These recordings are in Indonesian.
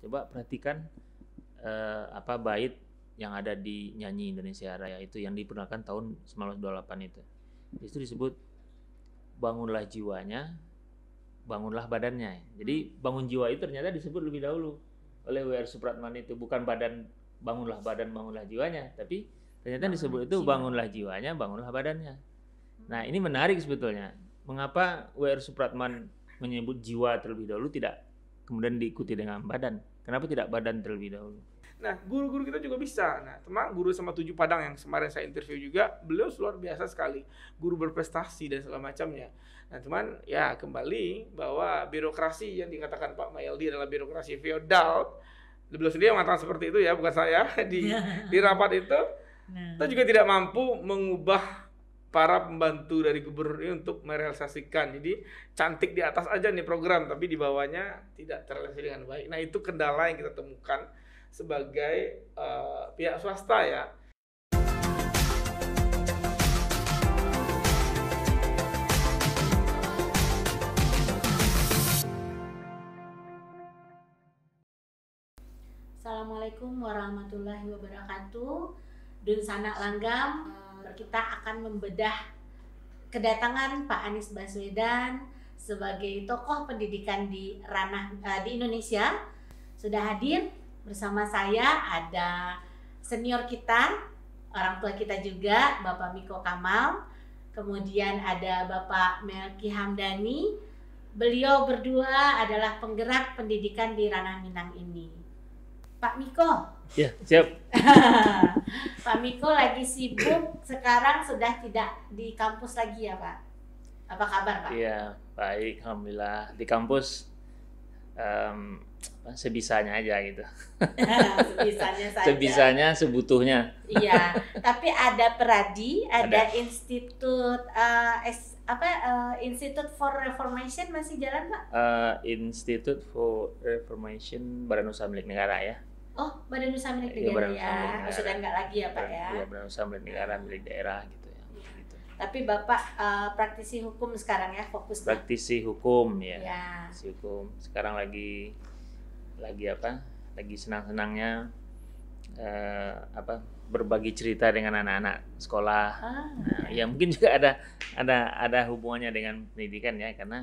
Coba perhatikan uh, apa bait yang ada di nyanyi Indonesia Raya itu yang diperkenalkan tahun 1928 itu. Itu disebut bangunlah jiwanya, bangunlah badannya. Jadi hmm. bangun jiwa itu ternyata disebut lebih dahulu oleh W.R. Supratman itu bukan badan bangunlah badan bangunlah jiwanya, tapi ternyata bangunlah disebut itu jiwa. bangunlah jiwanya, bangunlah badannya. Hmm. Nah, ini menarik sebetulnya. Mengapa W.R. Supratman menyebut jiwa terlebih dahulu tidak kemudian diikuti dengan badan. Kenapa tidak badan terlebih dahulu? Nah, guru-guru kita juga bisa. Nah, teman guru sama tujuh padang yang kemarin saya interview juga, beliau luar biasa sekali. Guru berprestasi dan segala macamnya. Nah, cuman ya kembali bahwa birokrasi yang dikatakan Pak Mayaldi adalah birokrasi feodal. Beliau sendiri yang mengatakan seperti itu ya, bukan saya di iya. di rapat itu. Nah. Kita juga tidak mampu mengubah para pembantu dari gubernur ini untuk merealisasikan. Jadi cantik di atas aja nih program, tapi di bawahnya tidak terrealisasi dengan baik. Nah itu kendala yang kita temukan sebagai uh, pihak swasta ya. Assalamualaikum warahmatullahi wabarakatuh. Dun sanak langgam. Nah, kita akan membedah kedatangan Pak Anies Baswedan sebagai tokoh pendidikan di ranah uh, di Indonesia. Sudah hadir bersama saya ada senior kita, orang tua kita juga Bapak Miko Kamal. Kemudian ada Bapak Melki Hamdani. Beliau berdua adalah penggerak pendidikan di ranah Minang ini. Pak Miko, Ya, siap. Pak Miko lagi sibuk, sekarang sudah tidak di kampus lagi ya Pak? Apa kabar Pak? Iya, baik. Alhamdulillah. Di kampus um, sebisanya aja gitu. sebisanya saja. Sebisanya, sebutuhnya. Iya, tapi ada Peradi, ada, ada. Institut uh, S, apa uh, eh, Institute for Reformation masih jalan Pak? Uh, eh, Institute for Reformation Baranusa Milik Negara ya. Oh, Badan Usaha Milik iya, Negara ya. Badan usaha milik negara. Sudah enggak lagi ya, Pak ya. Iya, Badan Usaha Milik Negara milik daerah gitu ya. Iya. Gitu. Tapi Bapak uh, praktisi hukum sekarang ya fokus. Praktisi hukum ya. ya. Praktisi hukum. Sekarang lagi lagi apa? Lagi senang-senangnya uh, apa? berbagi cerita dengan anak-anak sekolah. Ah. Nah, iya. ya mungkin juga ada ada ada hubungannya dengan pendidikan ya karena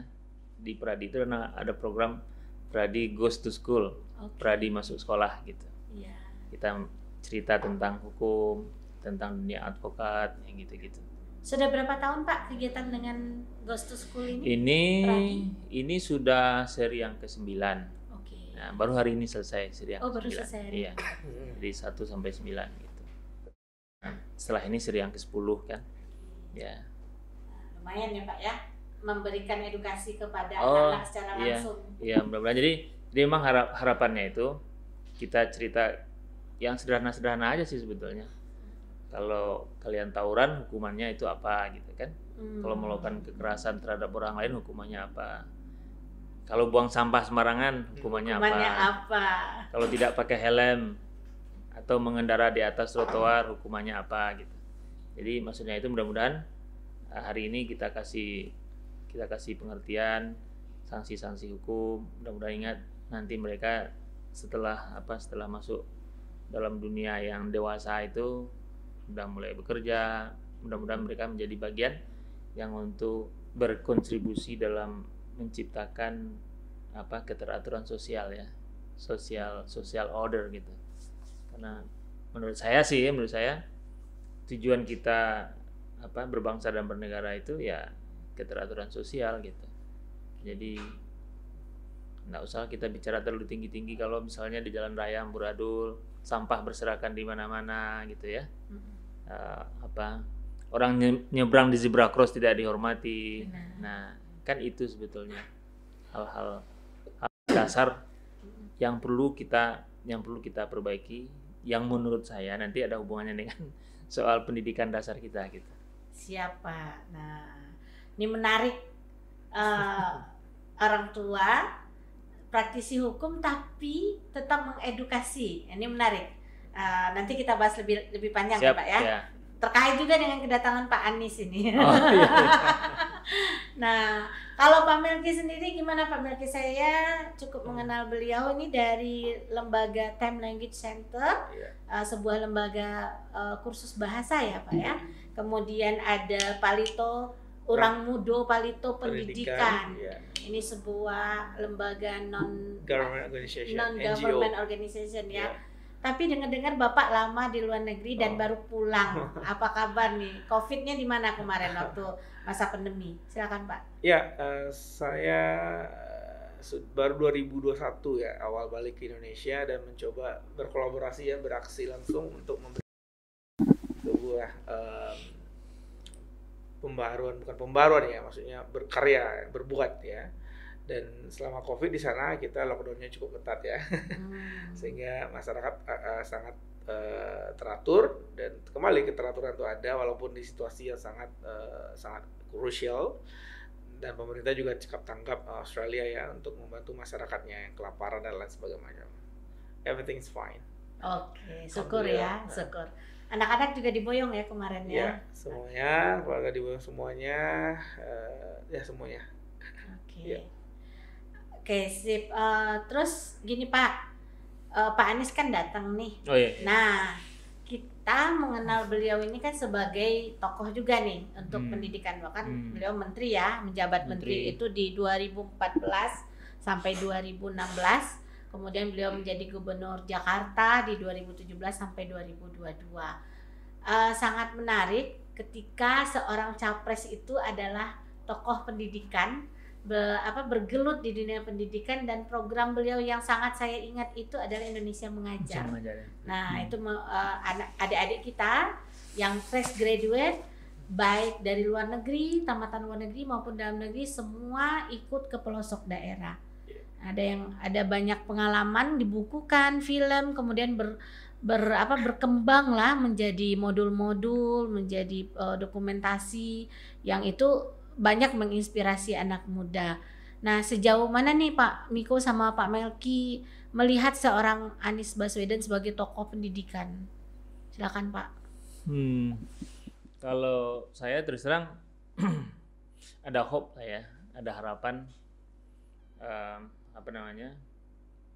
di Pradi itu ada program Pradi goes to school, okay. Pradi masuk sekolah gitu. Yeah. Kita cerita tentang hukum, tentang dunia advokat, yang gitu-gitu. Sudah berapa tahun Pak kegiatan dengan goes to School ini? Ini Pradi? ini sudah seri yang ke-9. Oke. Okay. Nah, baru hari ini selesai seri yang Oh, ke Oh baru selesai. Hari. Iya. Jadi 1 sampai sembilan gitu. Nah, setelah ini seri yang ke-10 kan. Ya. Lumayan ya, Pak ya memberikan edukasi kepada oh, anak secara iya, langsung. Iya, mudah-mudahan jadi jadi memang harap, harapannya itu kita cerita yang sederhana-sederhana aja sih sebetulnya. Kalau kalian tawuran hukumannya itu apa gitu kan? Hmm. Kalau melakukan kekerasan terhadap orang lain hukumannya apa? Kalau buang sampah sembarangan hukumannya, hukumannya apa? apa? Kalau tidak pakai helm atau mengendara di atas trotoar hukumannya apa gitu. Jadi maksudnya itu mudah-mudahan eh, hari ini kita kasih kita kasih pengertian sanksi-sanksi hukum mudah-mudahan ingat nanti mereka setelah apa setelah masuk dalam dunia yang dewasa itu sudah mulai bekerja mudah-mudahan mereka menjadi bagian yang untuk berkontribusi dalam menciptakan apa keteraturan sosial ya sosial sosial order gitu karena menurut saya sih menurut saya tujuan kita apa berbangsa dan bernegara itu ya keteraturan sosial gitu jadi nggak usah kita bicara terlalu tinggi-tinggi kalau misalnya di jalan raya amburadul sampah berserakan di mana-mana gitu ya hmm uh, apa orang nyebrang di zebra cross tidak dihormati Benar. nah kan itu sebetulnya hal-hal dasar yang perlu kita yang perlu kita perbaiki yang menurut saya nanti ada hubungannya dengan soal pendidikan dasar kita gitu siapa nah ini menarik uh, orang tua praktisi hukum tapi tetap mengedukasi ini menarik uh, nanti kita bahas lebih lebih panjang ya, Siap, ya pak ya yeah. terkait juga dengan kedatangan Pak Anies ini oh, iya, iya. nah kalau Pak Melki sendiri gimana Pak Melki saya cukup hmm. mengenal beliau ini dari lembaga Time Language Center yeah. Iya. uh, sebuah lembaga uh, kursus bahasa ya pak yeah. ya hmm. kemudian ada Palito orang mudo palito pendidikan, pendidikan. Iya. ini sebuah lembaga non government organization non government organization ya iya. tapi dengar-dengar bapak lama di luar negeri dan oh. baru pulang apa kabar nih covidnya di mana kemarin waktu masa pandemi silakan pak ya uh, saya eh, baru 2021 ya awal balik ke Indonesia dan mencoba berkolaborasi ya beraksi langsung untuk memberi sebuah uh, pembaruan bukan pembaruan ya maksudnya berkarya berbuat ya dan selama covid di sana kita lockdownnya cukup ketat ya hmm. sehingga masyarakat uh, sangat eh, teratur dan kembali keteraturan itu ada walaupun di situasi yang sangat uh, sangat krusial dan pemerintah juga cekap tanggap Australia ya untuk membantu masyarakatnya yang kelaparan dan lain sebagainya Everything is fine oke okay, syukur ya syukur Anak-anak juga diboyong ya kemarin ya? Ya, semuanya, keluarga diboyong semuanya, uh, ya semuanya. Oke. Okay. ya. Oke, okay, sip. Uh, terus gini Pak, uh, Pak Anies kan datang nih. Oh iya, iya. Nah, kita mengenal beliau ini kan sebagai tokoh juga nih untuk hmm. pendidikan bahkan hmm. beliau menteri ya menjabat menteri. menteri itu di 2014 sampai 2016 Kemudian beliau menjadi gubernur Jakarta di 2017 sampai 2022. Uh, eh, sangat menarik ketika seorang capres itu adalah tokoh pendidikan be, apa bergelut di dunia pendidikan dan program beliau yang sangat saya ingat itu adalah Indonesia Mengajar. Ya. Nah, hmm. itu uh, adik-adik kita yang fresh graduate baik dari luar negeri, tamatan luar negeri maupun dalam negeri semua ikut ke pelosok daerah ada yang ada banyak pengalaman dibukukan film kemudian ber, ber apa berkembang lah menjadi modul-modul menjadi uh, dokumentasi yang itu banyak menginspirasi anak muda nah sejauh mana nih Pak Miko sama Pak Melki melihat seorang Anies Baswedan sebagai tokoh pendidikan silakan Pak hmm. kalau saya terus terang ada hope lah ya ada harapan um, apa namanya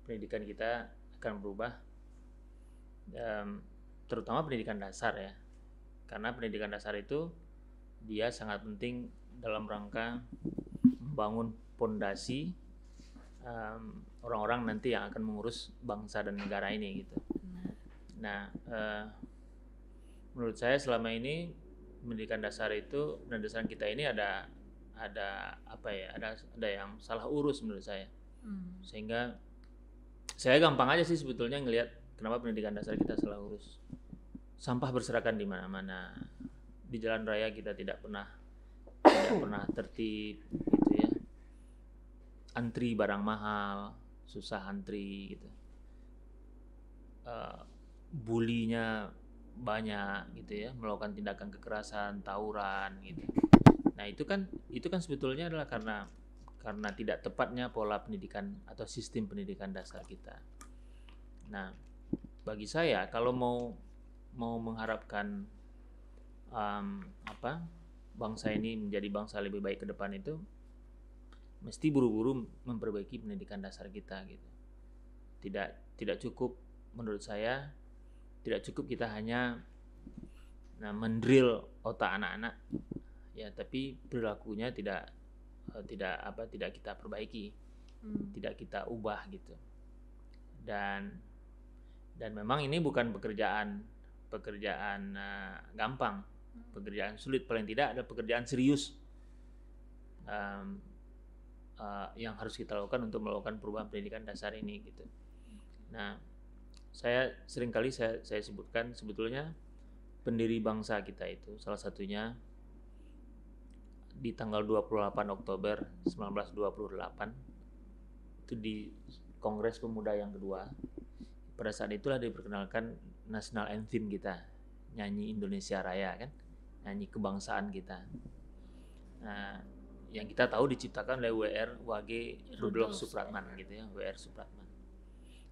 pendidikan kita akan berubah um, terutama pendidikan dasar ya karena pendidikan dasar itu dia sangat penting dalam rangka membangun pondasi um, orang-orang nanti yang akan mengurus bangsa dan negara ini gitu. Nah, uh, menurut saya selama ini pendidikan dasar itu pendidikan kita ini ada ada apa ya ada ada yang salah urus menurut saya hmm. sehingga saya gampang aja sih sebetulnya ngelihat kenapa pendidikan dasar kita salah urus sampah berserakan di mana-mana di jalan raya kita tidak pernah tidak pernah tertib gitu ya antri barang mahal susah antri gitu uh, bulinya banyak gitu ya melakukan tindakan kekerasan tawuran gitu nah itu kan itu kan sebetulnya adalah karena karena tidak tepatnya pola pendidikan atau sistem pendidikan dasar kita. Nah, bagi saya kalau mau mau mengharapkan um, apa bangsa ini menjadi bangsa lebih baik ke depan itu mesti buru-buru memperbaiki pendidikan dasar kita gitu. Tidak tidak cukup menurut saya tidak cukup kita hanya nah mendrill otak anak-anak ya tapi perilakunya tidak Eh, tidak apa tidak kita perbaiki hmm. tidak kita ubah gitu dan dan memang ini bukan pekerjaan pekerjaan uh, gampang hmm. pekerjaan sulit paling tidak ada pekerjaan serius um, uh, yang harus kita lakukan untuk melakukan perubahan pendidikan dasar ini gitu nah saya seringkali saya saya sebutkan sebetulnya pendiri bangsa kita itu salah satunya di tanggal 28 Oktober 1928 itu di Kongres Pemuda yang kedua pada saat itulah diperkenalkan national anthem kita nyanyi Indonesia Raya kan nyanyi kebangsaan kita nah yang kita tahu diciptakan oleh WR Wage Rudolf Supratman gitu ya WR Supratman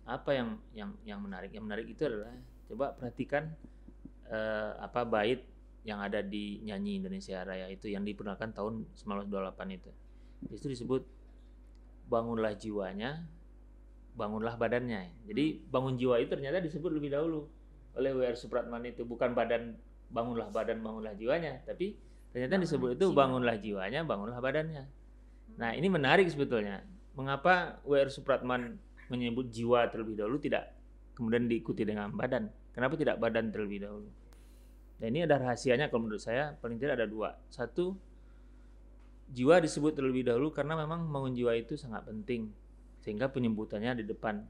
apa yang yang yang menarik yang menarik itu adalah coba perhatikan eh, apa bait yang ada di Nyanyi Indonesia Raya itu yang diperkenalkan tahun 1928 itu. Itu disebut bangunlah jiwanya, bangunlah badannya. Jadi hmm. bangun jiwa itu ternyata disebut lebih dahulu oleh W.R. Supratman itu bukan badan bangunlah badan, bangunlah jiwanya, tapi ternyata bangunlah disebut itu jiwa. bangunlah jiwanya, bangunlah badannya. Hmm. Nah, ini menarik sebetulnya. Mengapa W.R. Supratman menyebut jiwa terlebih dahulu tidak kemudian diikuti dengan badan? Kenapa tidak badan terlebih dahulu? Dan ini ada rahasianya kalau menurut saya paling tidak ada dua. Satu, jiwa disebut terlebih dahulu karena memang membangun jiwa itu sangat penting sehingga penyebutannya di depan.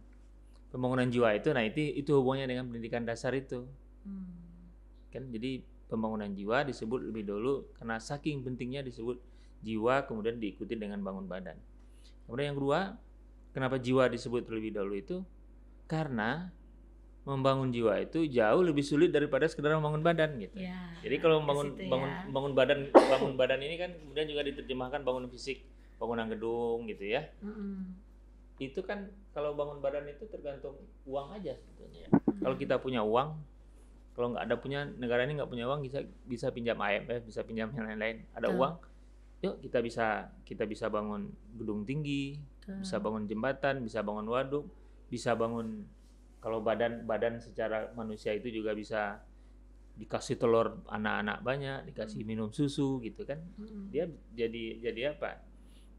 Pembangunan jiwa itu, nah itu itu hubungannya dengan pendidikan dasar itu. Hmm. Kan jadi pembangunan jiwa disebut lebih dahulu karena saking pentingnya disebut jiwa kemudian diikuti dengan bangun badan. Kemudian yang kedua, kenapa jiwa disebut terlebih dahulu itu? Karena membangun jiwa itu jauh lebih sulit daripada sekedar membangun badan gitu. Ya, Jadi kalau membangun ya. bangun bangun badan bangun badan ini kan kemudian juga diterjemahkan bangun fisik, bangunan gedung gitu ya. Mm -hmm. Itu kan kalau bangun badan itu tergantung uang aja sebetulnya. Mm -hmm. Kalau kita punya uang, kalau nggak ada punya negara ini nggak punya uang bisa bisa pinjam IMF, bisa pinjam yang lain-lain. Ada Tuh. uang, yuk kita bisa kita bisa bangun gedung tinggi, Tuh. bisa bangun jembatan, bisa bangun waduk, bisa bangun kalau badan badan secara manusia itu juga bisa dikasih telur anak-anak banyak, dikasih hmm. minum susu gitu kan. Hmm. Dia jadi jadi apa?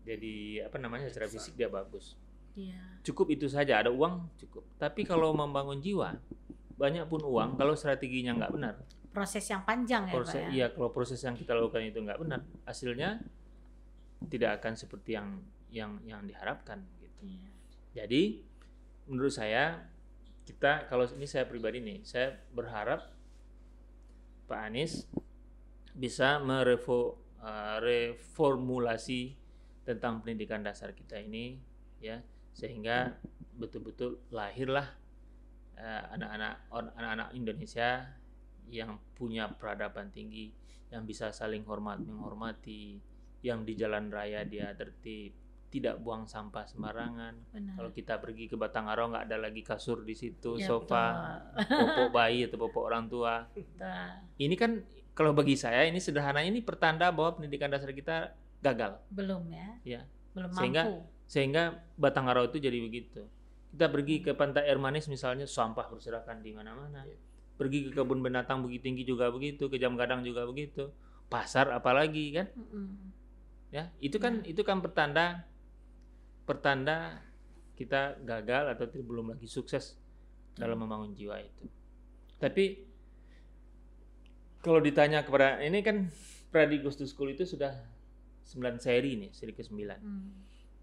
Jadi apa namanya secara fisik dia bagus. Yeah. Cukup itu saja, ada uang cukup. Tapi kalau membangun jiwa, banyak pun uang hmm. kalau strateginya nggak benar. Proses yang panjang proses, ya, Pak ya. Iya, kalau proses yang kita lakukan itu nggak benar, hasilnya tidak akan seperti yang yang yang diharapkan gitu. Yeah. Jadi menurut saya kita kalau ini saya pribadi nih, saya berharap Pak Anies bisa merevo, uh, eh, reformulasi tentang pendidikan dasar kita ini ya sehingga betul-betul lahirlah eh, anak-anak uh, anak-anak Indonesia yang punya peradaban tinggi yang bisa saling hormat menghormati yang di jalan raya dia tertib tidak buang sampah sembarangan. Benar. Kalau kita pergi ke Batangaro nggak ada lagi kasur di situ, ya, sofa, popok bayi atau popok orang tua. Betul. Ini kan kalau bagi saya ini sederhana ini pertanda bahwa pendidikan dasar kita gagal. Belum ya? Ya. Belum sehingga, mampu. Sehingga Batangaro itu jadi begitu. Kita pergi ke pantai air manis misalnya sampah berserakan di mana-mana. Ya. Pergi ke kebun binatang begitu Tinggi juga begitu, ke Jam Gadang juga begitu. Pasar apalagi kan? Mm -mm. Ya, itu kan ya. itu kan pertanda pertanda kita gagal atau belum lagi sukses dalam hmm. membangun jiwa itu. Tapi kalau ditanya kepada ini kan Freddy Gustus School itu sudah 9 seri ini seri ke-9. Hmm.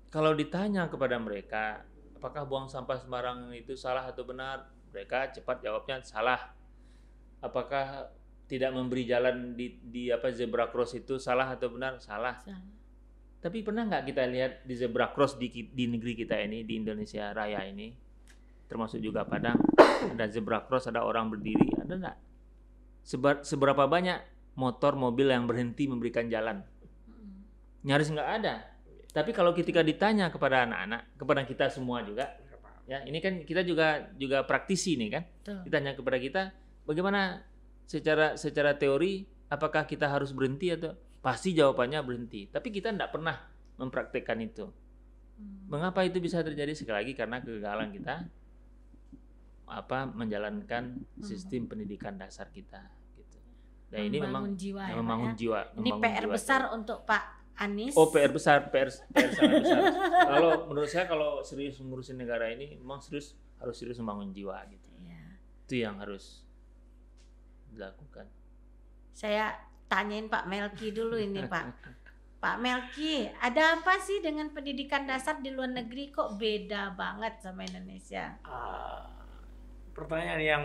Kalau ditanya kepada mereka, apakah buang sampah sembarangan itu salah atau benar? Mereka cepat jawabnya salah. Apakah tidak memberi jalan di, di apa zebra cross itu salah atau benar? Salah. salah. Tapi pernah nggak kita lihat di zebra cross di, di negeri kita ini di Indonesia Raya ini, termasuk juga Padang, ada zebra cross, ada orang berdiri, ada nggak? Seberapa banyak motor, mobil yang berhenti memberikan jalan? Nyaris nggak ada. Tapi kalau ketika ditanya kepada anak-anak, kepada kita semua juga, ya ini kan kita juga juga praktisi nih kan, ditanya kepada kita bagaimana secara secara teori apakah kita harus berhenti atau Pasti jawabannya berhenti. Tapi kita tidak pernah mempraktekkan itu. Hmm. Mengapa itu bisa terjadi? Sekali lagi karena kegagalan kita apa menjalankan hmm. sistem pendidikan dasar kita gitu. Dan ini memang jiwa, ya, membangun ya. jiwa. Ini PR jiwa besar itu. untuk Pak Anies. Oh PR besar, PR, PR sangat besar. kalau menurut saya kalau serius mengurusin negara ini, memang serius harus serius membangun jiwa gitu. Ya. Itu yang harus dilakukan. Saya tanyain Pak Melki dulu ini Pak. Pak Melki, ada apa sih dengan pendidikan dasar di luar negeri kok beda banget sama Indonesia? Uh, pertanyaan yang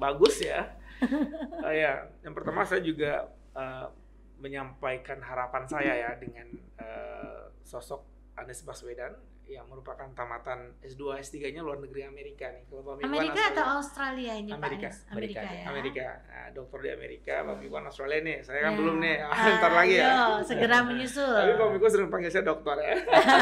bagus ya. uh, ya, yang pertama saya juga uh, menyampaikan harapan saya ya dengan uh, sosok Anies Baswedan ya merupakan tamatan S2 S3-nya luar negeri Amerika nih. Kalau Pak Amerika Australia, atau Australia ini Amerika. Pak Amerika. Amerika ya. Amerika. Nah, dokter di Amerika, Pak hmm. Mikwan Australia nih. Saya kan ya. belum nih. Ah, Ntar lagi yo, ya. segera menyusul. Tapi Pak Mikwan sering panggil saya dokter ya.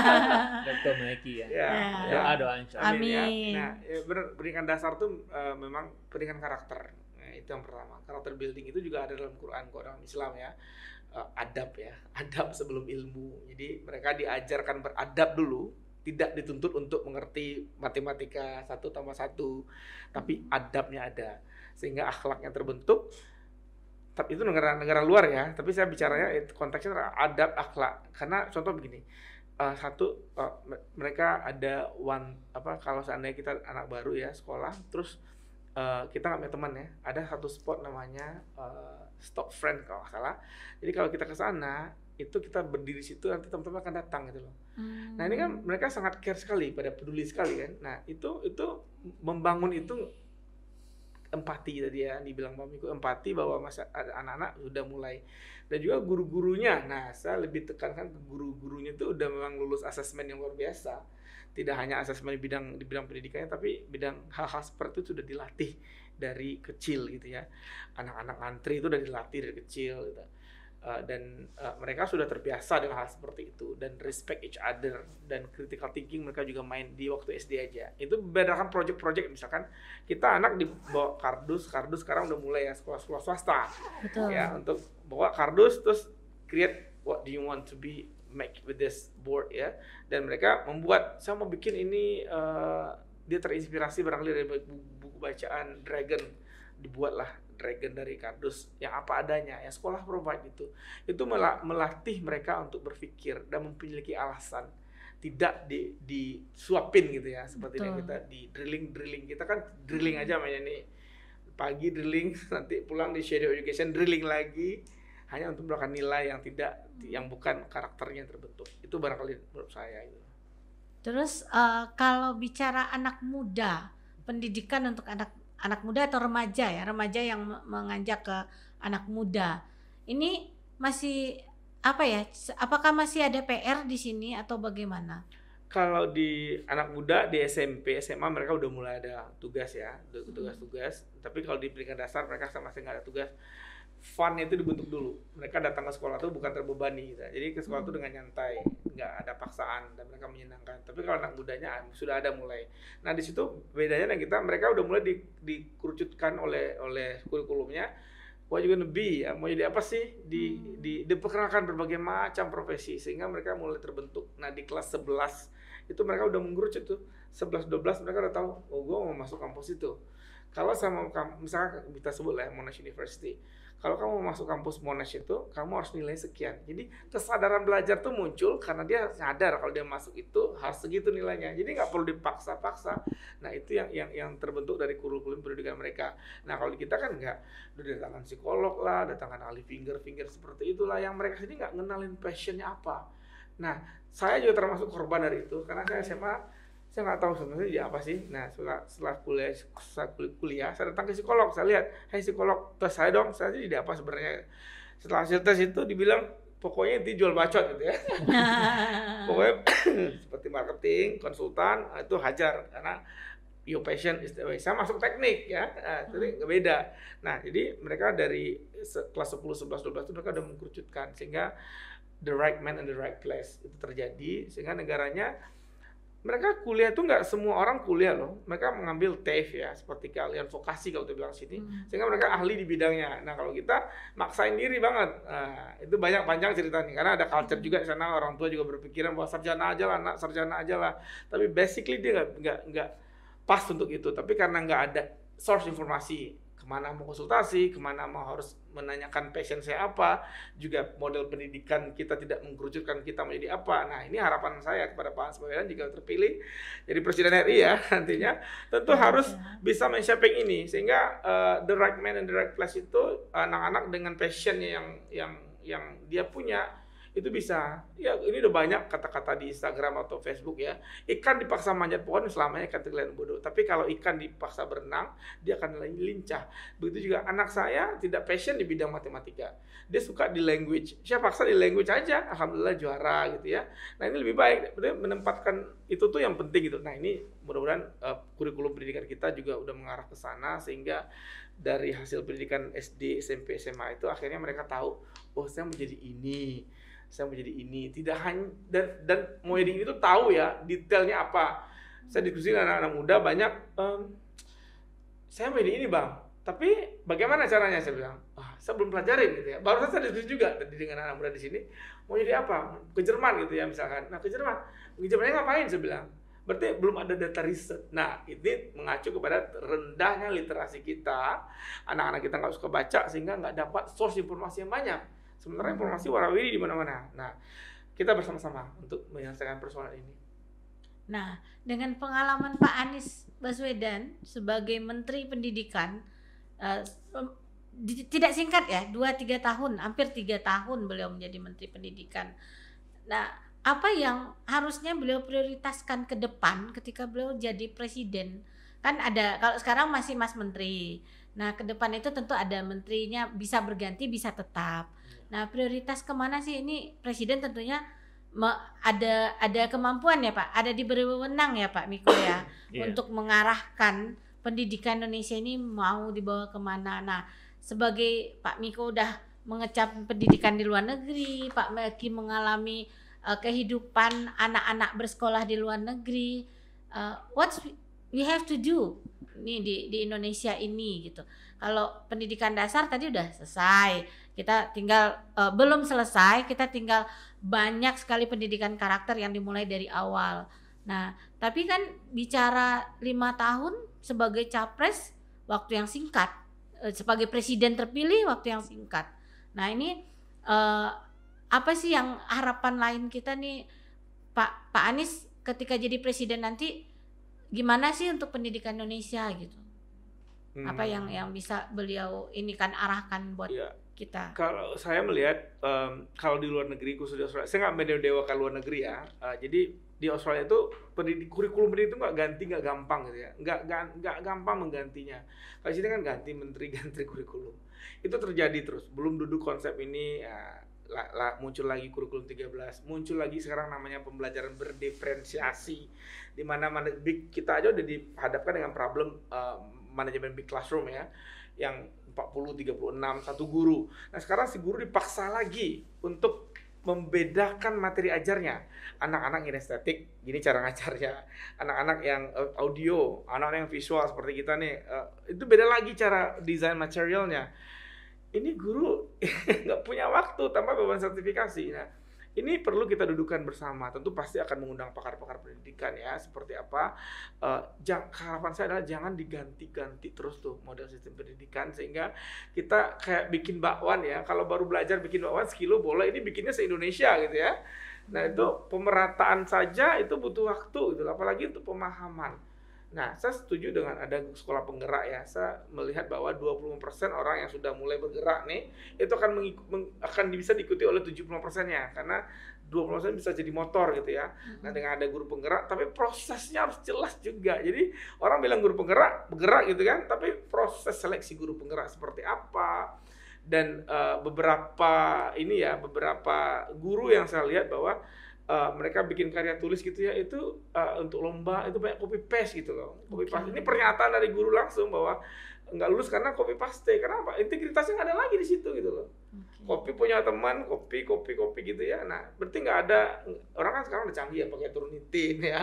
dokter Meki ya. Ya. ya. Doa doa insya Amin. Amin. Ya. Nah, ya benar pendidikan dasar tuh uh, memang pendidikan karakter. Nah, itu yang pertama. Karakter building itu juga ada dalam Quran kok dalam Islam ya eh, adab ya, adab sebelum ilmu. Jadi mereka diajarkan beradab dulu tidak dituntut untuk mengerti matematika satu tambah satu tapi hmm. adabnya ada sehingga akhlaknya terbentuk tapi itu negara-negara luar ya tapi saya bicaranya hmm. konteksnya adab akhlak karena contoh begini uh, satu uh, mereka ada one apa kalau seandainya kita anak baru ya sekolah terus uh, kita nggak punya teman ya ada satu spot namanya uh, stop friend kalau nggak salah jadi kalau kita ke sana itu kita berdiri situ nanti teman-teman akan datang gitu loh. Hmm. Nah ini kan mereka sangat care sekali pada peduli sekali kan. Nah itu itu membangun itu empati tadi ya dibilang Pak Miko empati bahwa masa anak-anak sudah mulai dan juga guru-gurunya. Nah saya lebih tekankan ke guru-gurunya itu udah memang lulus asesmen yang luar biasa. Tidak hanya asesmen di bidang di bidang pendidikannya tapi bidang hal-hal seperti itu sudah dilatih dari kecil gitu ya. Anak-anak antri itu sudah dilatih dari kecil gitu Eh, dan uh, mereka sudah terbiasa dengan hal seperti itu dan respect each other dan critical thinking mereka juga main di waktu SD aja itu bedakan project-project misalkan kita anak dibawa kardus kardus sekarang udah mulai ya sekolah-sekolah swasta Betul. ya untuk bawa kardus terus create what do you want to be make with this board ya dan mereka membuat saya mau bikin ini uh, dia terinspirasi barangkali dari buku, buku bacaan Dragon dibuatlah Dragon dari kardus yang apa adanya ya sekolah provide gitu. itu itu melatih mereka untuk berpikir dan memiliki alasan tidak di disuapin gitu ya seperti yang kita di drilling drilling kita kan drilling aja mainnya nih pagi drilling nanti pulang di shadow education drilling lagi hanya untuk melakukan nilai yang tidak yang bukan karakternya yang terbentuk itu barangkali menurut saya gitu. Terus uh, kalau bicara anak muda pendidikan untuk anak anak muda atau remaja ya remaja yang mengajak ke anak muda ini masih apa ya apakah masih ada PR di sini atau bagaimana kalau di anak muda di SMP SMA mereka udah mulai ada tugas ya tugas-tugas hmm. tapi kalau di pendidikan dasar mereka sama sekali nggak ada tugas fun itu dibentuk dulu. Mereka datang ke sekolah itu bukan terbebani gitu. Jadi ke sekolah hmm. dengan nyantai, nggak ada paksaan dan mereka menyenangkan. Tapi kalau anak mudanya ah, sudah ada mulai. Nah, di situ bedanya dengan kita, mereka udah mulai di, dikerucutkan oleh oleh kurikulumnya what juga gonna ya? mau jadi apa sih di hmm. di diperkenalkan berbagai macam profesi sehingga mereka mulai terbentuk. Nah, di kelas 11 itu mereka udah mengerucut tuh. dua belas, mereka udah tahu, oh gue mau masuk kampus itu. Kalau sama misalnya kita sebut lah ya, Monash University kalau kamu masuk kampus Monash itu kamu harus nilai sekian. Jadi kesadaran belajar tuh muncul karena dia sadar kalau dia masuk itu harus segitu nilainya. Jadi nggak perlu dipaksa-paksa. Nah itu yang yang yang terbentuk dari kurikulum pendidikan mereka. Nah kalau kita kan nggak udah datangkan psikolog lah, datangkan ahli finger-finger seperti itulah yang mereka sendiri nggak ngenalin passionnya apa. Nah saya juga termasuk korban dari itu karena saya SMA saya nggak tahu sebenarnya dia apa sih nah setelah setelah kuliah setelah kuliah saya datang ke psikolog saya lihat hei psikolog tes saya dong saya tidak apa sebenarnya setelah hasil tes itu dibilang pokoknya dia jual bacot gitu ya pokoknya seperti marketing konsultan ah, itu hajar karena your passion is the way. Saya masuk teknik ya, nah, tapi hmm. nggak beda. Nah, jadi mereka dari kelas 10, 11, 12 itu mereka udah mengkerucutkan sehingga the right man and the right place itu terjadi sehingga negaranya mereka kuliah itu nggak semua orang kuliah loh. Mereka mengambil TAFE ya, seperti kalian vokasi kalau tuh bilang sini. Hmm. Sehingga mereka ahli di bidangnya. Nah kalau kita maksain diri banget. Nah, itu banyak panjang ceritanya. Karena ada culture hmm. juga di sana, orang tua juga berpikiran bahwa sarjana aja lah, anak sarjana aja lah. Tapi basically dia nggak nggak pas untuk itu. Tapi karena nggak ada source informasi kemana mau konsultasi, kemana mau harus menanyakan passion saya apa, juga model pendidikan kita tidak mengkerucutkan kita menjadi apa. Nah ini harapan saya kepada Pak Hans jika terpilih jadi Presiden RI ya nantinya, tentu iya. harus bisa men-shaping ini sehingga uh, the right man and the right place itu anak-anak dengan passionnya yang yang yang dia punya itu bisa ya ini udah banyak kata-kata di Instagram atau Facebook ya ikan dipaksa manjat pohon selamanya akan terlihat bodoh tapi kalau ikan dipaksa berenang dia akan lincah begitu juga anak saya tidak passion di bidang matematika dia suka di language saya paksa di language aja alhamdulillah juara gitu ya nah ini lebih baik menempatkan itu tuh yang penting gitu nah ini mudah-mudahan uh, kurikulum pendidikan kita juga udah mengarah ke sana sehingga dari hasil pendidikan SD SMP SMA itu akhirnya mereka tahu oh saya menjadi ini saya mau jadi ini tidak hanya dan dan mau jadi ini tuh tahu ya detailnya apa saya diskusi dengan anak-anak muda banyak um, saya mau jadi ini bang tapi bagaimana caranya saya bilang ah, saya belum pelajarin gitu ya baru saya diskusi juga tadi dengan anak, anak muda di sini mau jadi apa ke Jerman gitu ya misalkan nah ke Jerman ke Jermannya ngapain saya bilang berarti belum ada data riset. Nah, ini mengacu kepada rendahnya literasi kita. Anak-anak kita nggak suka baca sehingga nggak dapat source informasi yang banyak. Sementara informasi warawiri di mana-mana. Nah, kita bersama-sama untuk menyelesaikan persoalan ini. Nah, dengan pengalaman Pak Anies Baswedan sebagai Menteri Pendidikan uh, tidak singkat ya, 2 3 tahun, hampir tiga tahun beliau menjadi Menteri Pendidikan. Nah, apa yang harusnya beliau prioritaskan ke depan ketika beliau jadi presiden kan ada kalau sekarang masih mas menteri nah ke depan itu tentu ada menterinya bisa berganti bisa tetap Nah, prioritas kemana sih ini presiden tentunya ada ada kemampuan ya Pak, ada diberi wewenang ya Pak Miko ya yeah. untuk mengarahkan pendidikan Indonesia ini mau dibawa kemana. Nah, sebagai Pak Miko udah mengecap pendidikan di luar negeri, Pak Melki mengalami uh, kehidupan anak-anak bersekolah di luar negeri. Uh, eh, what we have to do nih di di Indonesia ini gitu. Kalau pendidikan dasar tadi udah selesai kita tinggal uh, belum selesai, kita tinggal banyak sekali pendidikan karakter yang dimulai dari awal. Nah, tapi kan bicara lima tahun sebagai capres waktu yang singkat, eh, sebagai presiden terpilih waktu yang singkat. Nah, ini uh, apa sih yang harapan lain kita nih, Pak Pak Anies ketika jadi presiden nanti gimana sih untuk pendidikan Indonesia gitu? Hmm. Apa yang hmm. yang bisa beliau ini kan arahkan buat? Ya, kita? Kalau saya melihat um, kalau di luar negeri khusus di Australia, saya nggak mendewakan luar negeri ya. Uh, jadi di Australia itu pendidik, kurikulum pendidik itu nggak ganti nggak gampang gitu ya, nggak nggak gampang menggantinya. Kalau di sini kan ganti menteri ganti kurikulum, itu terjadi terus. Belum duduk konsep ini. ya, la, la, muncul lagi kurikulum 13, muncul lagi sekarang namanya pembelajaran berdiferensiasi di mana mana kita aja udah dihadapkan dengan problem uh, manajemen big classroom ya yang 40, 36, satu guru. Nah sekarang si guru dipaksa lagi untuk membedakan materi ajarnya. Anak-anak ini estetik, gini cara ngajarnya. Anak-anak yang eh, audio, anak-anak yang visual seperti kita nih, eh, itu beda lagi cara desain materialnya. Ini guru nggak punya waktu tanpa beban sertifikasi. Nah, ini perlu kita dudukan bersama. Tentu pasti akan mengundang pakar-pakar pendidikan ya, seperti apa. Uh, harapan saya adalah jangan diganti-ganti terus tuh model sistem pendidikan sehingga kita kayak bikin bakwan ya. Kalau baru belajar bikin bakwan sekilo bola ini bikinnya se Indonesia gitu ya. Nah itu hmm. pemerataan saja itu butuh waktu gitu, apalagi untuk pemahaman. Nah, saya setuju dengan ada sekolah penggerak ya. Saya melihat bahwa 25% orang yang sudah mulai bergerak nih itu akan meng, akan bisa diikuti oleh 70%-nya karena 20% bisa jadi motor gitu ya. Hmm. Nah, dengan ada guru penggerak tapi prosesnya harus jelas juga. Jadi, orang bilang guru penggerak, bergerak gitu kan, tapi proses seleksi guru penggerak seperti apa dan uh, beberapa ini ya, beberapa guru yang saya lihat bahwa Uh, mereka bikin karya tulis gitu ya itu uh, untuk lomba itu banyak copy paste gitu loh copy okay. paste ini pernyataan dari guru langsung bahwa nggak lulus karena copy paste karena apa integritasnya nggak ada lagi di situ gitu loh okay. punya teman kopi, kopi, kopi gitu ya nah berarti nggak ada orang kan sekarang udah canggih ya pakai turnitin ya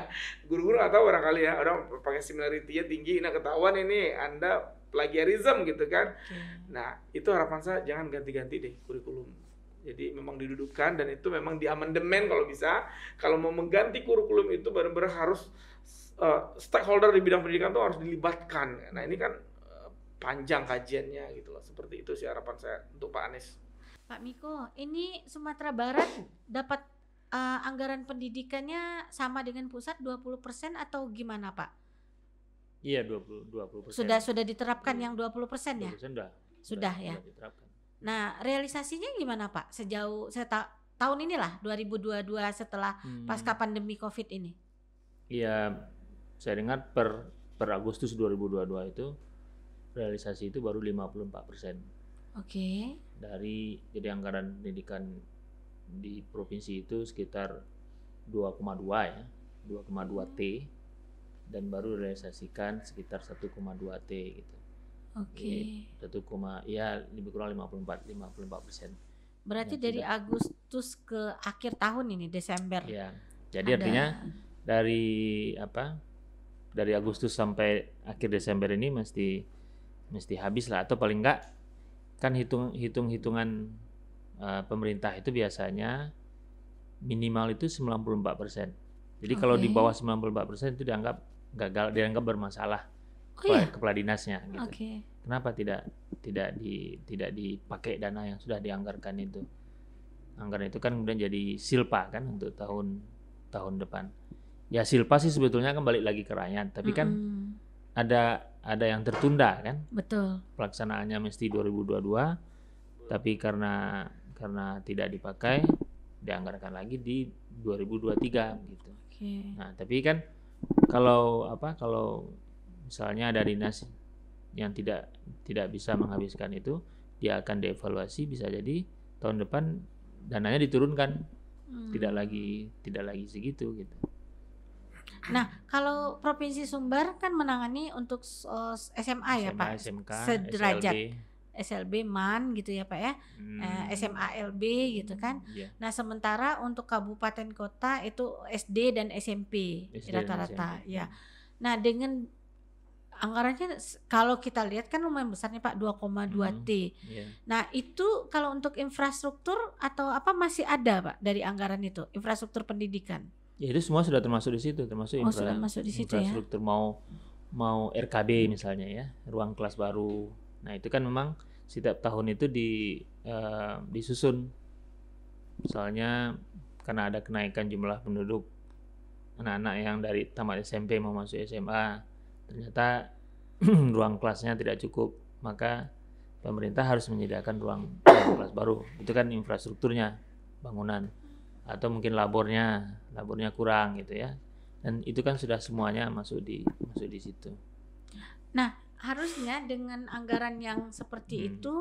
guru-guru atau orang kali ya orang pakai similarity ya tinggi nah ketahuan ini anda plagiarism gitu kan okay. nah itu harapan saya jangan ganti-ganti deh kurikulum jadi memang didudukkan dan itu memang diamandemen kalau bisa. Kalau mau mengganti kurikulum itu benar-benar harus uh, stakeholder di bidang pendidikan itu harus dilibatkan. Nah ini kan uh, panjang kajiannya gitu loh. Seperti itu sih harapan saya untuk Pak Anies. Pak Miko, ini Sumatera Barat dapat uh, anggaran pendidikannya sama dengan pusat 20% atau gimana Pak? Iya 20 20%. Sudah sudah diterapkan 20, iya. yang 20% ya? 20% sudah. Sudah, sudah ya. Sudah diterapkan. Nah, realisasinya gimana Pak sejauh saya ta tahun inilah 2022 setelah hmm. pasca pandemi Covid ini? Iya, saya dengar per per Agustus 2022 itu realisasi itu baru 54 persen. Oke. Okay. Dari jadi anggaran pendidikan di provinsi itu sekitar 2,2 ya, 2,2 T dan baru realisasikan sekitar 1,2 T gitu. Oke. Okay. ya lebih kurang lima lima puluh empat puluh empat persen. Berarti nah, dari tidak. Agustus ke akhir tahun ini Desember. Iya. Jadi ada. artinya dari apa? Dari Agustus sampai akhir Desember ini mesti mesti habis lah atau paling enggak kan hitung hitung hitungan uh, eh, pemerintah itu biasanya minimal itu 94 persen. Jadi okay. kalau di bawah 94 persen itu dianggap gagal, dianggap bermasalah oh, kepala, iya? kepala dinasnya gitu. Okay. Kenapa tidak tidak di tidak dipakai dana yang sudah dianggarkan itu? Anggaran itu kan kemudian jadi silpa kan untuk tahun tahun depan. Ya silpa sih sebetulnya kan balik lagi ke rakyat, tapi mm -hmm. kan ada ada yang tertunda kan? Betul. Pelaksanaannya mesti 2022 tapi karena karena tidak dipakai dianggarkan lagi di 2023 gitu. Okay. Nah, tapi kan kalau apa kalau misalnya ada dinas yang tidak tidak bisa menghabiskan itu dia akan dievaluasi bisa jadi tahun depan dananya diturunkan hmm. tidak lagi tidak lagi segitu gitu Nah, kalau Provinsi Sumbar kan menangani untuk SMA, eh, SMA ya Pak, SMK, sederajat. SLB. SLB MAN gitu ya Pak ya, hmm. Eh, SMA LB gitu kan. Yeah. Nah sementara untuk kabupaten kota itu SD dan SMP rata-rata ya. Nah dengan anggarannya kalau kita lihat kan lumayan besar nih Pak 2,2 hmm, T. Yeah. Nah, itu kalau untuk infrastruktur atau apa masih ada Pak dari anggaran itu, infrastruktur pendidikan. Ya itu semua sudah termasuk di situ, termasuk oh, infra sudah masuk di situ ya? infrastruktur ya? mau mau RKB misalnya ya, ruang kelas baru. Nah, itu kan memang setiap tahun itu di uh, disusun. Misalnya karena ada kenaikan jumlah penduduk anak-anak yang dari tamat SMP mau masuk SMA ternyata ruang kelasnya tidak cukup maka pemerintah harus menyediakan ruang, kelas baru itu kan infrastrukturnya bangunan atau mungkin labornya labornya kurang gitu ya dan itu kan sudah semuanya masuk di masuk di situ nah harusnya dengan anggaran yang seperti hmm. itu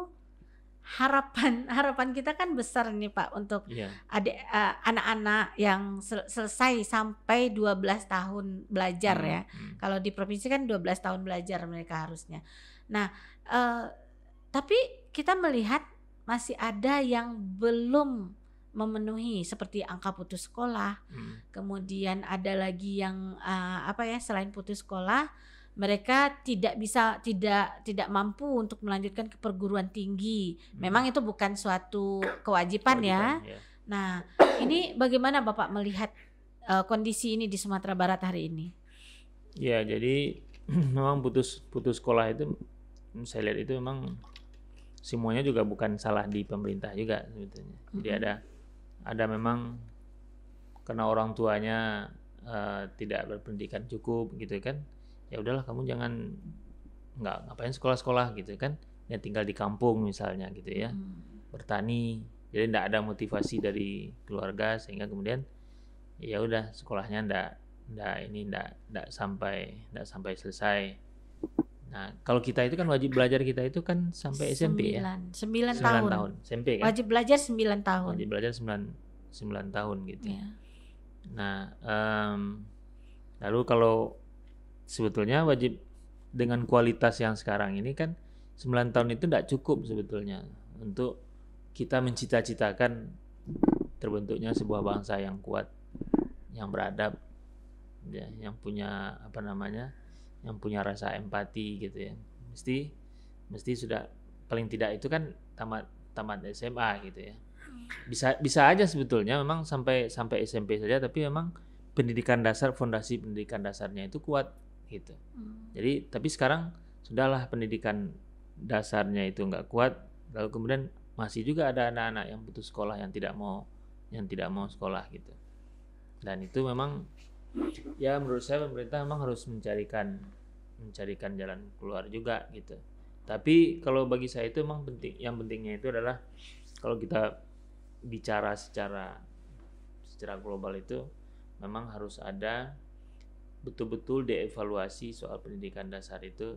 harapan harapan kita kan besar nih Pak untuk yeah. ada uh, eh, anak-anak yang sel selesai sampai 12 tahun belajar hmm. ya. Hmm. Kalau di provinsi kan 12 tahun belajar mereka harusnya. Nah, uh, tapi kita melihat masih ada yang belum memenuhi seperti angka putus sekolah. Hmm. Kemudian ada lagi yang uh, apa ya selain putus sekolah mereka tidak bisa tidak tidak mampu untuk melanjutkan ke perguruan tinggi. Hmm. Memang itu bukan suatu kewajiban, kewajiban ya. ya. Nah, ini bagaimana Bapak melihat uh, kondisi ini di Sumatera Barat hari ini? Ya, jadi memang putus putus sekolah itu hmm, saya lihat itu memang semuanya juga bukan salah di pemerintah juga sebetulnya. Jadi -hmm. ada ada memang karena orang tuanya uh, tidak berpendidikan cukup gitu kan ya udahlah kamu jangan nggak ngapain sekolah-sekolah gitu kan yang tinggal di kampung misalnya gitu ya hmm. bertani jadi tidak ada motivasi dari keluarga sehingga kemudian ya udah sekolahnya ndak ndak ini ndak ndak sampai ndak sampai selesai nah kalau kita itu kan wajib belajar kita itu kan sampai SMP 9, ya 9, 9 tahun. tahun SMP kan wajib belajar 9 tahun wajib belajar 9 9 tahun gitu ya. nah um, lalu kalau sebetulnya wajib dengan kualitas yang sekarang ini kan 9 tahun itu tidak cukup sebetulnya untuk kita mencita-citakan terbentuknya sebuah bangsa yang kuat, yang beradab, ya, yang punya apa namanya, yang punya rasa empati gitu ya. Mesti mesti sudah paling tidak itu kan tamat tamat SMA gitu ya. Bisa bisa aja sebetulnya memang sampai sampai SMP saja tapi memang pendidikan dasar fondasi pendidikan dasarnya itu kuat gitu. Hmm. Jadi tapi sekarang sudahlah pendidikan dasarnya itu nggak kuat, lalu kemudian masih juga ada anak-anak yang butuh sekolah yang tidak mau yang tidak mau sekolah gitu. Dan itu memang ya menurut saya pemerintah memang harus mencarikan mencarikan jalan keluar juga gitu. Tapi kalau bagi saya itu memang penting yang pentingnya itu adalah kalau kita bicara secara secara global itu memang harus ada betul-betul dievaluasi soal pendidikan dasar itu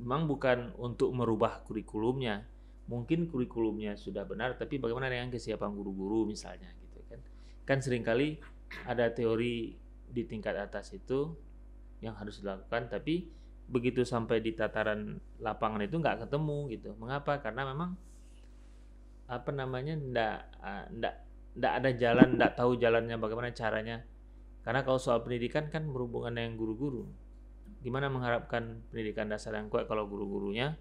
memang bukan untuk merubah kurikulumnya mungkin kurikulumnya sudah benar tapi bagaimana dengan kesiapan guru-guru misalnya gitu kan kan seringkali ada teori di tingkat atas itu yang harus dilakukan tapi begitu sampai di tataran lapangan itu nggak ketemu gitu mengapa karena memang apa namanya ndak ah, ndak ndak ada jalan ndak tahu jalannya bagaimana caranya karena kalau soal pendidikan kan berhubungan dengan guru-guru. Gimana mengharapkan pendidikan dasar yang kuat kalau guru-gurunya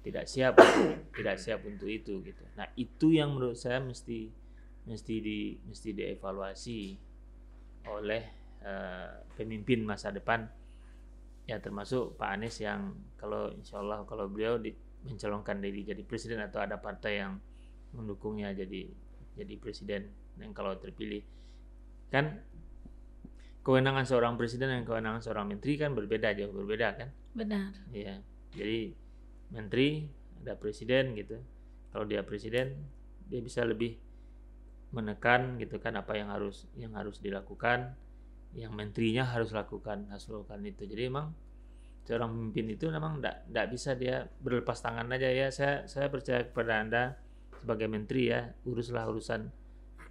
tidak siap, tidak siap untuk itu gitu. Nah itu yang menurut saya mesti mesti di mesti dievaluasi oleh uh, pemimpin masa depan ya termasuk Pak Anies yang kalau insya Allah kalau beliau di, mencalonkan diri jadi presiden atau ada partai yang mendukungnya jadi jadi presiden dan kalau terpilih kan kewenangan seorang presiden dan kewenangan seorang menteri kan berbeda jauh berbeda kan benar iya jadi menteri ada presiden gitu kalau dia presiden dia bisa lebih menekan gitu kan apa yang harus yang harus dilakukan yang menterinya harus lakukan harus lakukan itu jadi emang seorang pemimpin itu memang tidak bisa dia berlepas tangan aja ya saya saya percaya kepada anda sebagai menteri ya uruslah urusan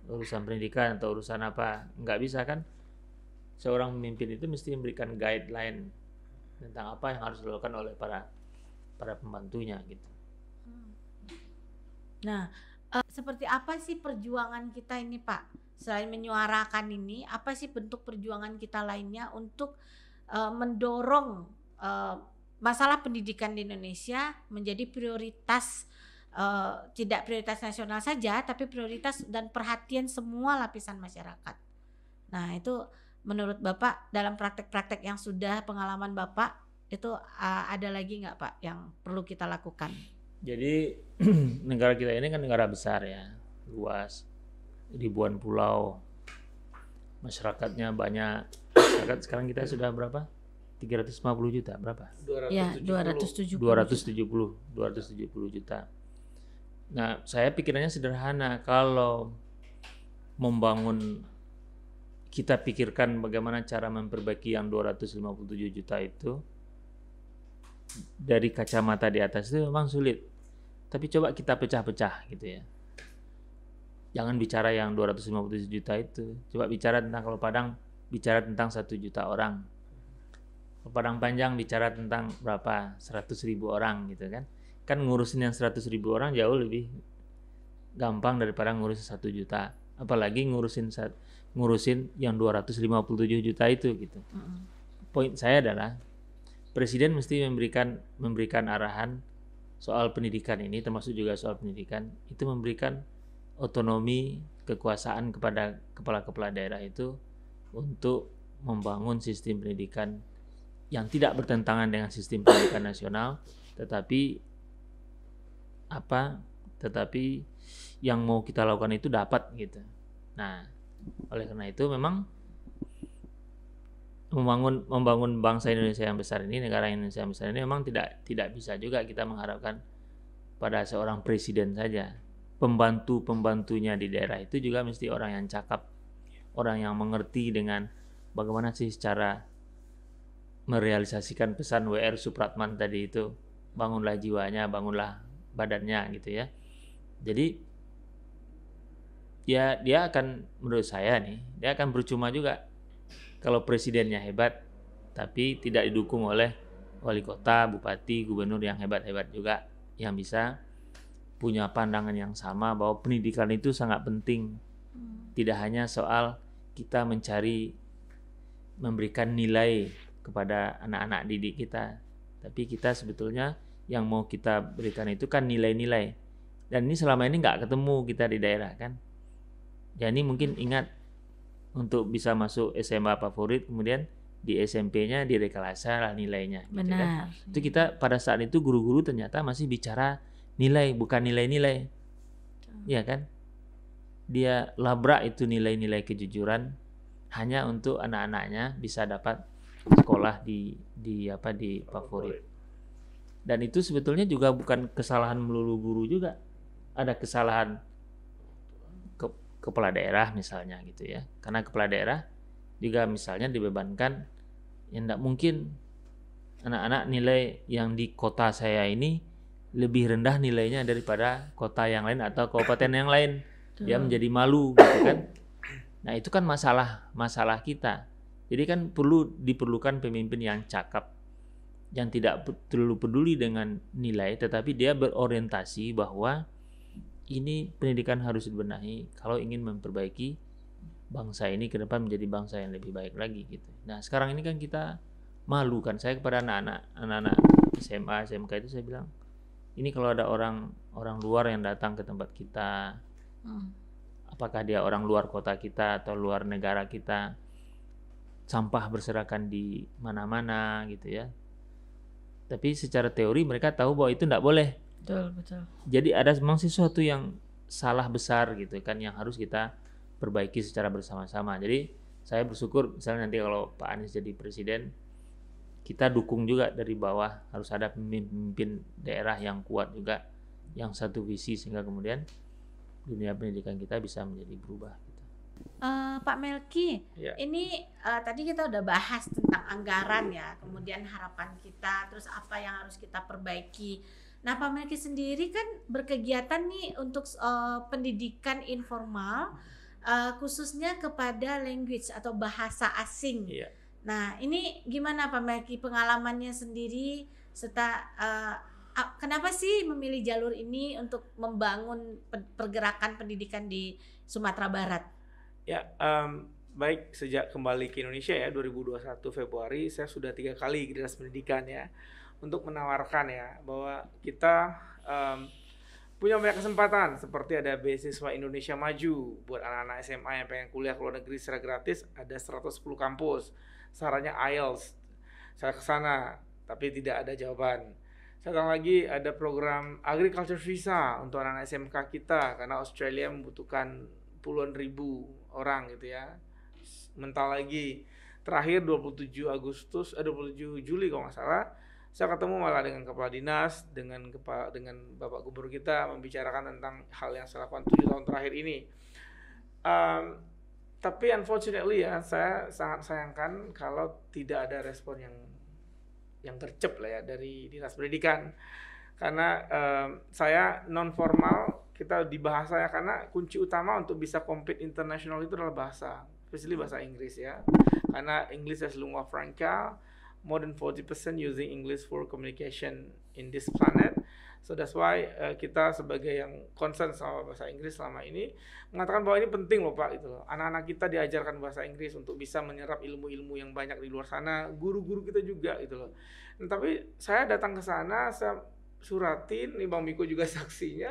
urusan pendidikan atau urusan apa nggak bisa kan seorang pemimpin itu mesti memberikan guideline tentang apa yang harus dilakukan oleh para para pembantunya gitu. Hmm. Nah, uh, seperti apa sih perjuangan kita ini, Pak? Selain menyuarakan ini, apa sih bentuk perjuangan kita lainnya untuk uh, mendorong uh, masalah pendidikan di Indonesia menjadi prioritas uh, tidak prioritas nasional saja, tapi prioritas dan perhatian semua lapisan masyarakat. Nah, itu menurut Bapak dalam praktek-praktek yang sudah pengalaman Bapak itu uh, ada lagi nggak Pak yang perlu kita lakukan? Jadi negara kita ini kan negara besar ya, luas, ribuan pulau, masyarakatnya banyak. Masyarakat sekarang kita sudah berapa? 350 juta berapa? 270. Ya, 270. 270, 270 juta. Nah, saya pikirannya sederhana kalau membangun kita pikirkan bagaimana cara memperbaiki yang 257 juta itu dari kacamata di atas itu memang sulit. Tapi coba kita pecah-pecah gitu ya. Jangan bicara yang 257 juta itu. Coba bicara tentang kalau Padang bicara tentang satu juta orang. Kalau Padang Panjang bicara tentang berapa? 100 ribu orang gitu kan. Kan ngurusin yang 100 ribu orang jauh lebih gampang daripada ngurusin satu juta. Apalagi ngurusin satu ngurusin yang 257 juta itu gitu. Mm. Poin saya adalah presiden mesti memberikan memberikan arahan soal pendidikan ini termasuk juga soal pendidikan itu memberikan otonomi kekuasaan kepada kepala-kepala daerah itu untuk membangun sistem pendidikan yang tidak bertentangan dengan sistem pendidikan nasional tetapi apa tetapi yang mau kita lakukan itu dapat gitu. Nah, oleh karena itu memang membangun membangun bangsa Indonesia yang besar ini, negara Indonesia yang besar ini memang tidak tidak bisa juga kita mengharapkan pada seorang presiden saja. Pembantu-pembantunya di daerah itu juga mesti orang yang cakap, orang yang mengerti dengan bagaimana sih cara merealisasikan pesan WR Supratman tadi itu bangunlah jiwanya, bangunlah badannya gitu ya. Jadi ya dia akan menurut saya nih dia akan bercuma juga kalau presidennya hebat tapi tidak didukung oleh wali kota, bupati, gubernur yang hebat-hebat juga yang bisa punya pandangan yang sama bahwa pendidikan itu sangat penting. Hmm. Tidak hanya soal kita mencari memberikan nilai kepada anak-anak didik kita, tapi kita sebetulnya yang mau kita berikan itu kan nilai-nilai. Dan ini selama ini nggak ketemu kita di daerah kan ya ini mungkin ingat untuk bisa masuk SMA favorit kemudian di SMP-nya di lah nilainya gitu kan. Itu kita pada saat itu guru-guru ternyata masih bicara nilai bukan nilai-nilai. ya kan? Dia labrak itu nilai-nilai kejujuran hanya untuk anak-anaknya bisa dapat sekolah di di apa di favorit. Dan itu sebetulnya juga bukan kesalahan melulu guru juga. Ada kesalahan kepala daerah misalnya gitu ya. Karena kepala daerah juga misalnya dibebankan yang tidak mungkin anak-anak nilai yang di kota saya ini lebih rendah nilainya daripada kota yang lain atau kabupaten yang lain. Dia menjadi malu gitu kan. Nah, itu kan masalah masalah kita. Jadi kan perlu diperlukan pemimpin yang cakap yang tidak terlalu peduli dengan nilai tetapi dia berorientasi bahwa ini pendidikan harus dibenahi kalau ingin memperbaiki bangsa ini ke depan menjadi bangsa yang lebih baik lagi gitu. Nah, sekarang ini kan kita malu kan saya kepada anak-anak anak-anak SMA, SMK itu saya bilang ini kalau ada orang orang luar yang datang ke tempat kita hmm. apakah dia orang luar kota kita atau luar negara kita sampah berserakan di mana-mana gitu ya tapi secara teori mereka tahu bahwa itu tidak boleh Betul, betul. Jadi ada memang sesuatu yang salah besar gitu kan yang harus kita perbaiki secara bersama-sama. Jadi saya bersyukur misalnya nanti kalau Pak Anies jadi presiden kita dukung juga dari bawah harus ada pemimpin daerah yang kuat juga yang satu visi sehingga kemudian dunia pendidikan kita bisa menjadi berubah Uh, Pak Melki, ya. ini uh, tadi kita udah bahas tentang anggaran ya, kemudian harapan kita, terus apa yang harus kita perbaiki Nah, Pak Melki sendiri kan berkegiatan nih untuk uh, pendidikan informal uh, khususnya kepada language atau bahasa asing. Iya. Nah, ini gimana Pak Melki pengalamannya sendiri serta uh, kenapa sih memilih jalur ini untuk membangun pergerakan pendidikan di Sumatera Barat? Ya, um, baik sejak kembali ke Indonesia ya 2021 Februari saya sudah tiga kali dinas pendidikan ya untuk menawarkan ya bahwa kita um, punya banyak kesempatan seperti ada beasiswa Indonesia Maju buat anak-anak SMA yang pengen kuliah ke luar negeri secara gratis ada 110 kampus sarannya IELTS saya ke sana tapi tidak ada jawaban Sekarang lagi ada program agriculture visa untuk anak-anak SMK kita karena Australia membutuhkan puluhan ribu orang gitu ya mental lagi terakhir 27 Agustus eh, 27 Juli kalau nggak salah saya ketemu malah dengan kepala dinas dengan kepala dengan bapak gubernur kita membicarakan tentang hal yang saya lakukan tujuh tahun terakhir ini um, tapi unfortunately ya saya sangat sayangkan kalau tidak ada respon yang yang gercep lah ya dari dinas pendidikan karena um, saya non formal kita di bahasa ya karena kunci utama untuk bisa compete internasional itu adalah bahasa especially bahasa Inggris ya karena Inggris as lingua franca more than 40% using English for communication in this planet. So that's why uh, kita sebagai yang concern sama bahasa Inggris selama ini mengatakan bahwa ini penting loh Pak itu. loh. Anak-anak kita diajarkan bahasa Inggris untuk bisa menyerap ilmu-ilmu yang banyak di luar sana, guru-guru kita juga gitu loh. Nah, tapi saya datang ke sana, saya suratin, nih Bang Miko juga saksinya,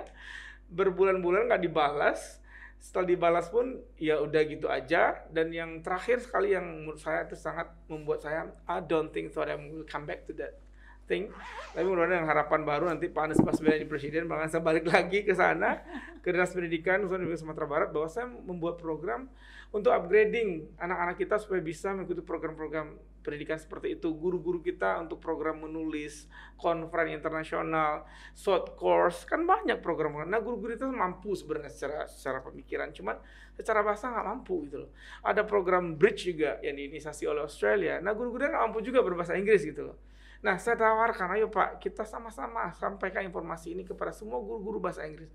berbulan-bulan nggak dibalas, setelah dibalas pun ya udah gitu aja dan yang terakhir sekali yang menurut saya itu sangat membuat saya I don't think so I'm will come back to that thing tapi mudah-mudahan dengan harapan baru nanti Pak Anies pas menjadi presiden bahkan saya balik lagi ke sana ke dinas pendidikan khususnya di Sumatera Barat bahwa saya membuat program untuk upgrading anak-anak kita supaya bisa mengikuti program-program pendidikan seperti itu, guru-guru kita untuk program menulis, konferen internasional, short course, kan banyak program. Nah guru-guru itu mampu sebenarnya secara secara pemikiran, cuman secara bahasa nggak mampu gitu loh. Ada program bridge juga yang diinisiasi oleh Australia. Nah guru-guru nggak mampu juga berbahasa Inggris gitu loh. Nah saya tawarkan, ayo Pak, kita sama-sama sampaikan informasi ini kepada semua guru-guru bahasa Inggris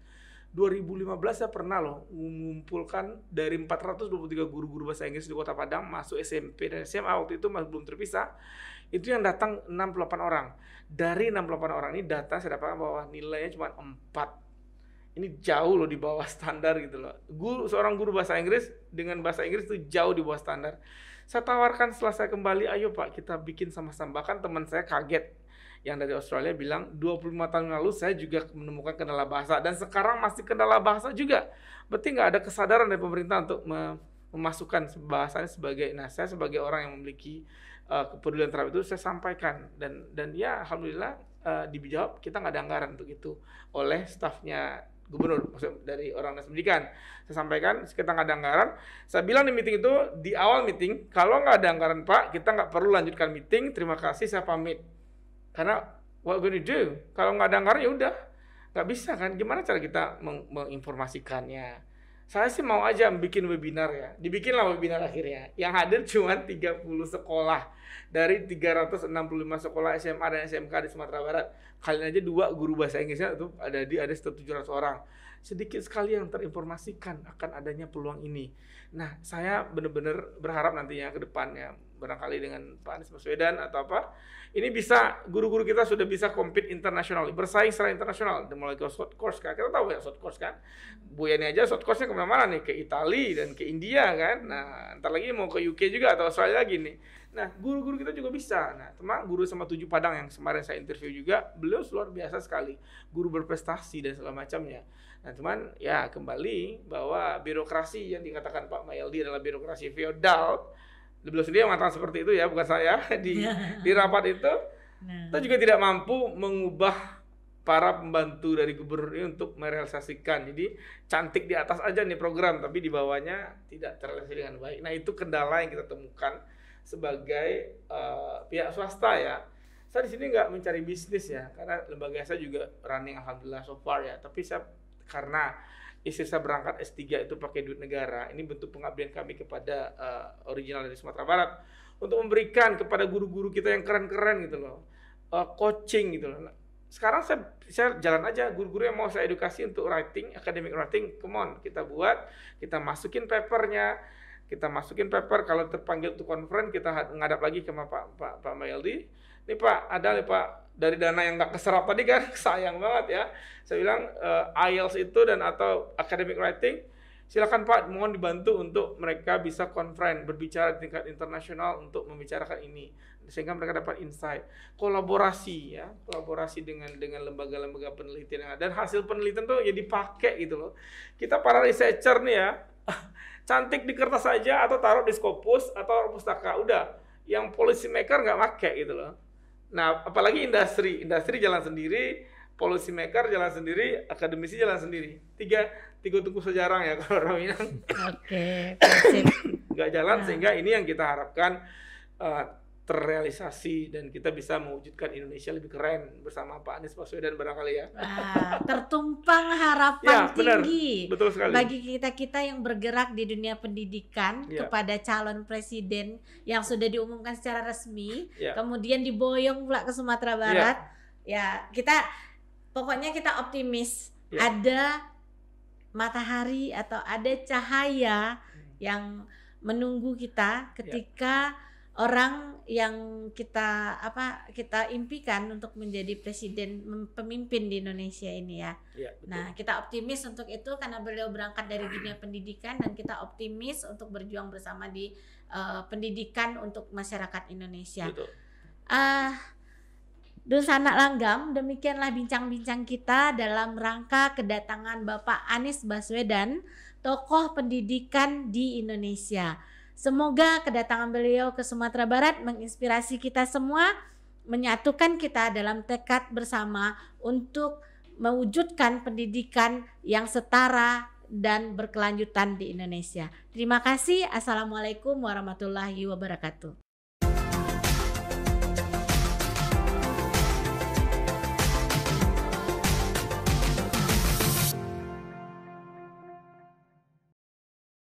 2015 saya pernah loh mengumpulkan dari 423 guru-guru bahasa Inggris di Kota Padang masuk SMP dan SMA waktu itu masih belum terpisah. Itu yang datang 68 orang. Dari 68 orang ini data saya dapatkan bahwa nilainya cuma 4. Ini jauh loh di bawah standar gitu loh. Guru seorang guru bahasa Inggris dengan bahasa Inggris itu jauh di bawah standar. Saya tawarkan setelah saya kembali, ayo Pak kita bikin sama-sama. Bahkan teman saya kaget yang dari Australia bilang 25 tahun lalu saya juga menemukan kendala bahasa dan sekarang masih kendala bahasa juga. Berarti nggak ada kesadaran dari pemerintah untuk memasukkan bahasanya sebagai nah saya sebagai orang yang memiliki uh, kepedulian terhadap itu saya sampaikan dan dan ya alhamdulillah uh, dijawab kita nggak ada anggaran untuk itu oleh stafnya gubernur dari orang dinas pendidikan saya sampaikan kita nggak ada anggaran saya bilang di meeting itu di awal meeting kalau nggak ada anggaran pak kita nggak perlu lanjutkan meeting terima kasih saya pamit karena what gonna do? Kalau nggak ada anggaran ya udah nggak bisa kan? Gimana cara kita meng menginformasikannya? Saya sih mau aja bikin webinar ya. Dibikinlah webinar akhirnya. Yang hadir cuma 30 sekolah dari 365 sekolah SMA dan SMK di Sumatera Barat. Kalian aja dua guru bahasa Inggrisnya itu ada di ada 700 orang sedikit sekali yang terinformasikan akan adanya peluang ini. Nah, saya benar-benar berharap nantinya ke depannya barangkali dengan Pak Anies Baswedan atau apa, ini bisa guru-guru kita sudah bisa compete internasional, bersaing secara internasional, dan mulai ke short course kan, kita tahu ya short course kan, Bu Yani aja short course-nya kemana-mana nih, ke Italia dan ke India kan, nah ntar lagi mau ke UK juga atau Australia lagi nih, nah guru-guru kita juga bisa, nah teman guru sama tujuh padang yang kemarin saya interview juga, beliau luar biasa sekali, guru berprestasi dan segala macamnya, Nah, cuman ya kembali bahwa birokrasi yang dikatakan Pak Mayaldi adalah birokrasi feodal. Beliau sendiri yang mengatakan seperti itu ya, bukan saya di iya. di rapat itu. Nah. Kita juga tidak mampu mengubah para pembantu dari gubernur ini untuk merealisasikan. Jadi cantik di atas aja nih program, tapi di bawahnya tidak terrealisasi dengan baik. Nah itu kendala yang kita temukan sebagai uh, pihak swasta ya saya di sini nggak mencari bisnis ya karena lembaga saya juga running alhamdulillah so far ya tapi saya karena istri saya berangkat S3 itu pakai duit negara. Ini bentuk pengabdian kami kepada uh, original dari Sumatera Barat untuk memberikan kepada guru-guru kita yang keren-keren gitu loh. Uh, coaching gitu loh. Sekarang saya, saya jalan aja guru-guru yang mau saya edukasi untuk writing, academic writing, come on, kita buat, kita masukin papernya, kita masukin paper kalau terpanggil untuk konferen kita ngadap lagi ke Pak Pak Pak Meldi. Nih Pak, ada nih Pak dari dana yang nggak keserap tadi kan sayang banget ya. Saya bilang uh, eh, IELTS itu dan atau academic writing silakan Pak mohon dibantu untuk mereka bisa konferen berbicara di tingkat internasional untuk membicarakan ini sehingga mereka dapat insight kolaborasi ya kolaborasi dengan dengan lembaga-lembaga penelitian yang ada dan hasil penelitian tuh ya pakai gitu loh kita para researcher nih ya cantik di kertas saja atau taruh di skopus atau pustaka udah yang policy maker nggak pakai gitu loh Nah, apalagi industri, industri jalan sendiri, policy maker jalan sendiri, akademisi jalan sendiri. Tiga tiga tunggu sejarang ya kalau orang bilang. Oke. Okay, nggak jalan nah. sehingga ini yang kita harapkan uh, terrealisasi dan kita bisa mewujudkan Indonesia lebih keren bersama Pak Anies Baswedan barangkali ya. Ah, tertumpang harapan ya, benar. tinggi. Betul sekali. Bagi kita-kita yang bergerak di dunia pendidikan ya. kepada calon presiden yang sudah diumumkan secara resmi, ya. kemudian diboyong pula ke Sumatera ya. Barat. Ya, ya kita pokoknya kita optimis ya. ada matahari atau ada cahaya hmm. yang menunggu kita ya. ketika ya orang yang kita apa kita impikan untuk menjadi presiden pemimpin di Indonesia ini ya. ya Nah kita optimis untuk itu karena beliau berangkat dari dunia pendidikan dan kita optimis untuk berjuang bersama di uh, pendidikan untuk masyarakat Indonesia. Ah. Dusana Langgam, demikianlah bincang-bincang kita dalam rangka kedatangan Bapak Anies Baswedan, tokoh pendidikan di Indonesia. Semoga kedatangan beliau ke Sumatera Barat menginspirasi kita semua, menyatukan kita dalam tekad bersama untuk mewujudkan pendidikan yang setara dan berkelanjutan di Indonesia. Terima kasih. Assalamualaikum warahmatullahi wabarakatuh.